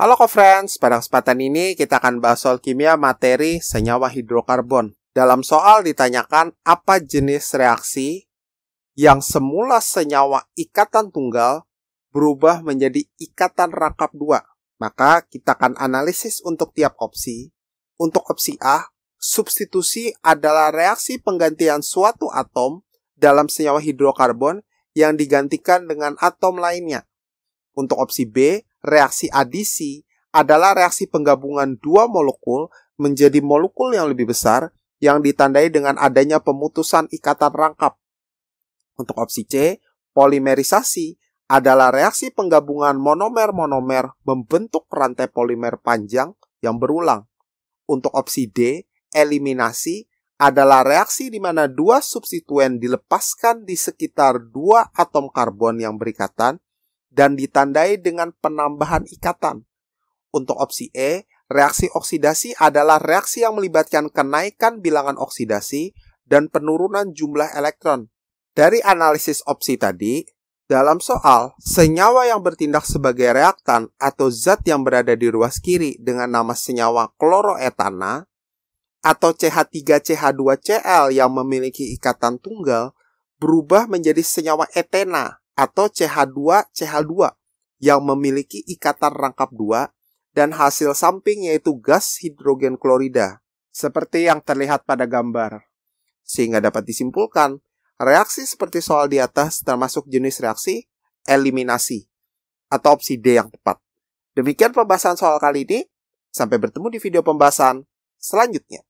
Halo co-friends, pada kesempatan ini kita akan bahas soal kimia materi senyawa hidrokarbon. Dalam soal ditanyakan apa jenis reaksi yang semula senyawa ikatan tunggal berubah menjadi ikatan rangkap dua. Maka kita akan analisis untuk tiap opsi. Untuk opsi A, substitusi adalah reaksi penggantian suatu atom dalam senyawa hidrokarbon yang digantikan dengan atom lainnya. Untuk opsi B, reaksi adisi adalah reaksi penggabungan dua molekul menjadi molekul yang lebih besar yang ditandai dengan adanya pemutusan ikatan rangkap. Untuk opsi C, polimerisasi adalah reaksi penggabungan monomer-monomer membentuk rantai polimer panjang yang berulang. Untuk opsi D, eliminasi adalah reaksi di mana dua substituen dilepaskan di sekitar dua atom karbon yang berikatan dan ditandai dengan penambahan ikatan. Untuk opsi E, reaksi oksidasi adalah reaksi yang melibatkan kenaikan bilangan oksidasi dan penurunan jumlah elektron. Dari analisis opsi tadi, dalam soal, senyawa yang bertindak sebagai reaktan atau zat yang berada di ruas kiri dengan nama senyawa kloroetana atau CH3CH2Cl yang memiliki ikatan tunggal berubah menjadi senyawa etena atau CH2 CH2 yang memiliki ikatan rangkap 2 dan hasil samping yaitu gas hidrogen klorida seperti yang terlihat pada gambar. Sehingga dapat disimpulkan, reaksi seperti soal di atas termasuk jenis reaksi eliminasi atau opsi D yang tepat. Demikian pembahasan soal kali ini. Sampai bertemu di video pembahasan selanjutnya.